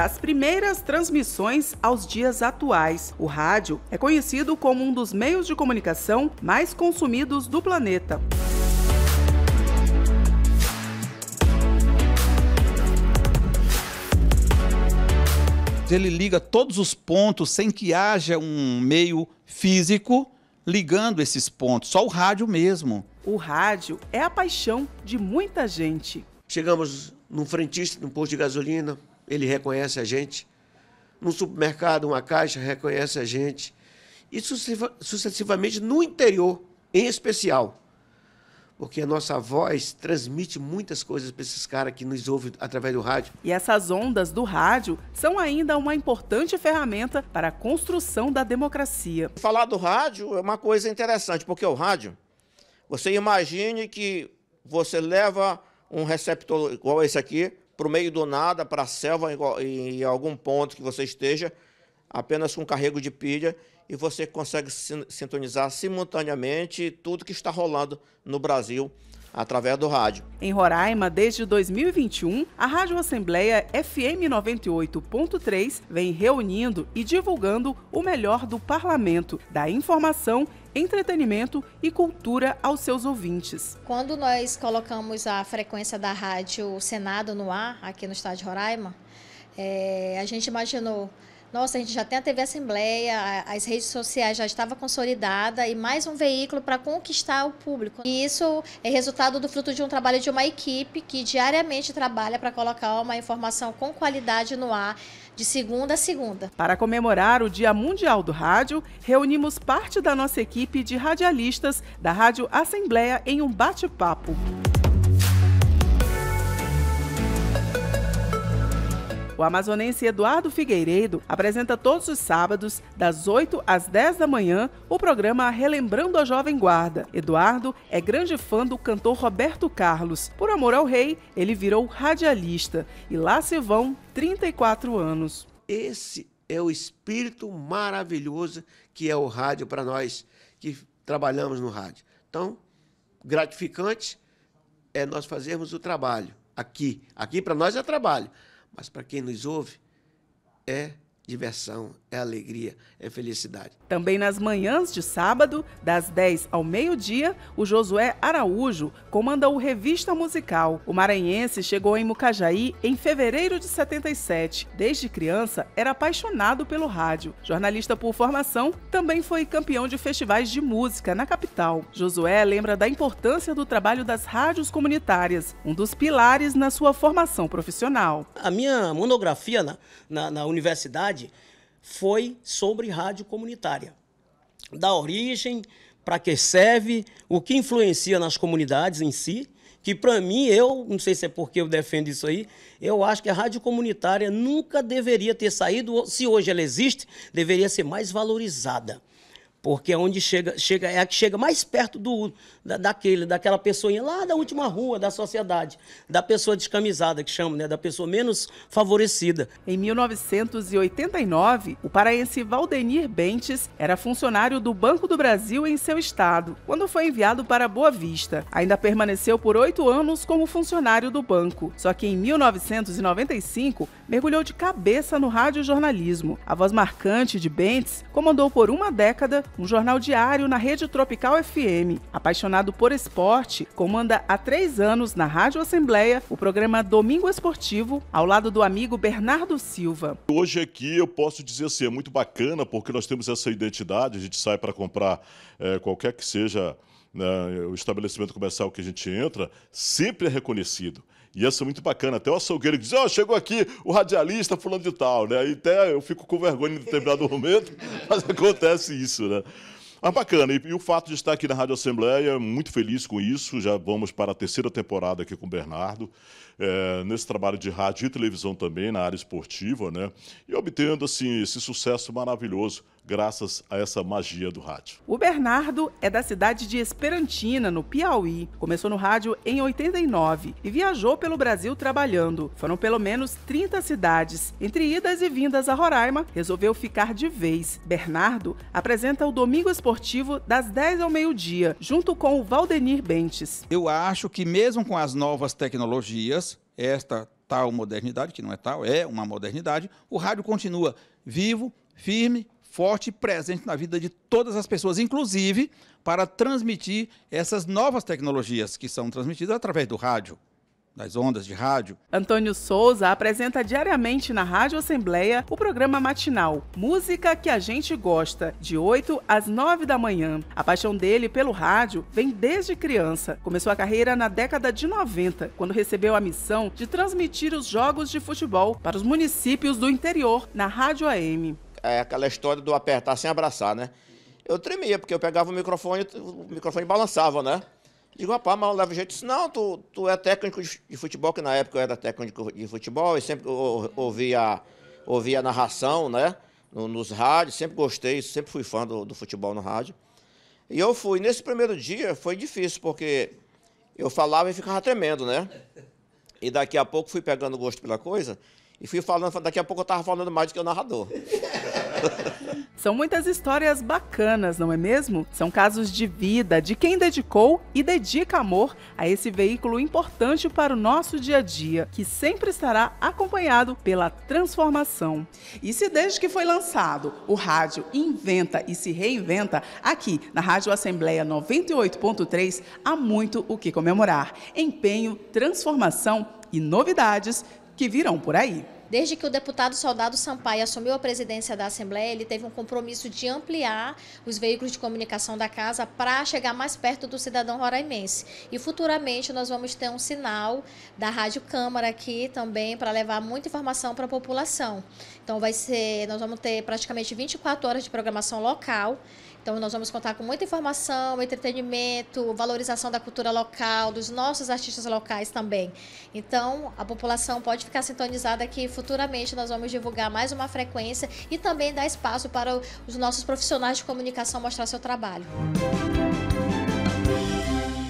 Das primeiras transmissões aos dias atuais, o rádio é conhecido como um dos meios de comunicação mais consumidos do planeta. Ele liga todos os pontos sem que haja um meio físico ligando esses pontos, só o rádio mesmo. O rádio é a paixão de muita gente. Chegamos num frentista, num posto de gasolina, ele reconhece a gente. No supermercado, uma caixa reconhece a gente. E sucessivamente no interior, em especial. Porque a nossa voz transmite muitas coisas para esses caras que nos ouvem através do rádio. E essas ondas do rádio são ainda uma importante ferramenta para a construção da democracia. Falar do rádio é uma coisa interessante, porque o rádio, você imagine que você leva um receptor igual esse aqui, para o meio do nada, para a selva, em, algum ponto que você esteja, apenas com carrego de pilha, e você consegue sintonizar simultaneamente tudo que está rolando no Brasil através do rádio. Em Roraima, desde 2021, a Rádio Assembleia FM 98.3 vem reunindo e divulgando o melhor do parlamento, da informação entretenimento e cultura aos seus ouvintes. Quando nós colocamos a frequência da rádio Senado no ar, aqui no estado de Roraima, é, a gente imaginou nossa, a gente já tem a TV Assembleia, as redes sociais já estava consolidada e mais um veículo para conquistar o público. E isso é resultado do fruto de um trabalho de uma equipe que diariamente trabalha para colocar uma informação com qualidade no ar de segunda a segunda. Para comemorar o Dia Mundial do Rádio, reunimos parte da nossa equipe de radialistas da Rádio Assembleia em um bate-papo. O amazonense Eduardo Figueiredo apresenta todos os sábados, das 8 às 10 da manhã, o programa Relembrando a Jovem Guarda. Eduardo é grande fã do cantor Roberto Carlos. Por amor ao rei, ele virou radialista e lá se vão 34 anos. Esse é o espírito maravilhoso que é o rádio para nós que trabalhamos no rádio. Então, gratificante é nós fazermos o trabalho aqui. Aqui para nós é trabalho, mas para quem nos ouve, é diversão, é alegria, é felicidade. Também nas manhãs de sábado, das 10 ao meio-dia, o Josué Araújo comanda o Revista Musical. O maranhense chegou em Mucajaí em fevereiro de 77. Desde criança, era apaixonado pelo rádio. Jornalista por formação, também foi campeão de festivais de música na capital. Josué lembra da importância do trabalho das rádios comunitárias, um dos pilares na sua formação profissional. A minha monografia na, na, na universidade foi sobre rádio comunitária. Da origem, para que serve, o que influencia nas comunidades em si, que para mim, eu, não sei se é porque eu defendo isso aí, eu acho que a rádio comunitária nunca deveria ter saído, se hoje ela existe, deveria ser mais valorizada. Porque é onde chega, chega é a que chega mais perto do da, daquele, daquela pessoinha lá da última rua da sociedade, da pessoa descamisada que chama, né, da pessoa menos favorecida. Em 1989, o paraense Valdenir Bentes era funcionário do Banco do Brasil em seu estado, quando foi enviado para Boa Vista. Ainda permaneceu por oito anos como funcionário do banco. Só que em 1995 mergulhou de cabeça no radiojornalismo. A voz marcante de Bentes comandou por uma década um jornal diário na rede Tropical FM. Apaixonado por esporte, comanda há três anos na Rádio Assembleia o programa Domingo Esportivo, ao lado do amigo Bernardo Silva. Hoje aqui eu posso dizer assim, é muito bacana porque nós temos essa identidade, a gente sai para comprar é, qualquer que seja né, o estabelecimento comercial que a gente entra, sempre é reconhecido. Ia ser é muito bacana. Até o açougueiro que diz, ó, oh, chegou aqui o radialista fulano de tal, né? E até eu fico com vergonha em determinado momento, mas acontece isso, né? Mas bacana, e, e, o fato de estar aqui na Rádio Assembleia, muito feliz com isso. Já vamos para a terceira temporada aqui com o Bernardo, é, nesse trabalho de rádio e televisão também, na área esportiva, né? E obtendo assim, esse sucesso maravilhoso graças a essa magia do rádio. O Bernardo é da cidade de Esperantina, no Piauí. Começou no rádio em 89 e viajou pelo Brasil trabalhando. Foram pelo menos 30 cidades. Entre idas e vindas a Roraima, resolveu ficar de vez. Bernardo apresenta o Domingo Esportivo das 10 ao meio-dia, junto com o Valdenir Bentes. Eu acho que mesmo com as novas tecnologias, esta tal modernidade, que não é tal, é uma modernidade, o rádio continua vivo, firme, forte e presente na vida de todas as pessoas, inclusive para transmitir essas novas tecnologias que são transmitidas através do rádio das ondas de rádio. Antônio Souza apresenta diariamente na Rádio Assembleia o programa matinal Música que a gente gosta, de 8 às 9 da manhã. A paixão dele pelo rádio vem desde criança. Começou a carreira na década de 90, quando recebeu a missão de transmitir os jogos de futebol para os municípios do interior na Rádio AM é aquela história do apertar sem abraçar, né? Eu tremia, porque eu pegava o microfone, o microfone balançava, né? Digo, rapaz, mas eu jeito. Disse, não, tu, tu é técnico de futebol, que na época eu era técnico de futebol, e sempre ouvia, ouvia a narração, né? Nos rádios, sempre gostei, sempre fui fã do, do futebol no rádio. E eu fui. Nesse primeiro dia foi difícil, porque eu falava e ficava tremendo, né? E daqui a pouco fui pegando gosto pela coisa. E fui falando, daqui a pouco eu estava falando mais do que o narrador. São muitas histórias bacanas, não é mesmo? São casos de vida, de quem dedicou e dedica amor a esse veículo importante para o nosso dia a dia, que sempre estará acompanhado pela transformação. E se desde que foi lançado, o rádio inventa e se reinventa, aqui na Rádio Assembleia 98.3 há muito o que comemorar. Empenho, transformação e novidades que virão por aí. Desde que o deputado Soldado Sampaio assumiu a presidência da Assembleia, ele teve um compromisso de ampliar os veículos de comunicação da casa para chegar mais perto do cidadão roraimense. E futuramente nós vamos ter um sinal da Rádio Câmara aqui também para levar muita informação para a população. Então vai ser, nós vamos ter praticamente 24 horas de programação local então, nós vamos contar com muita informação, entretenimento, valorização da cultura local, dos nossos artistas locais também. Então, a população pode ficar sintonizada que futuramente nós vamos divulgar mais uma frequência e também dar espaço para os nossos profissionais de comunicação mostrar seu trabalho. Música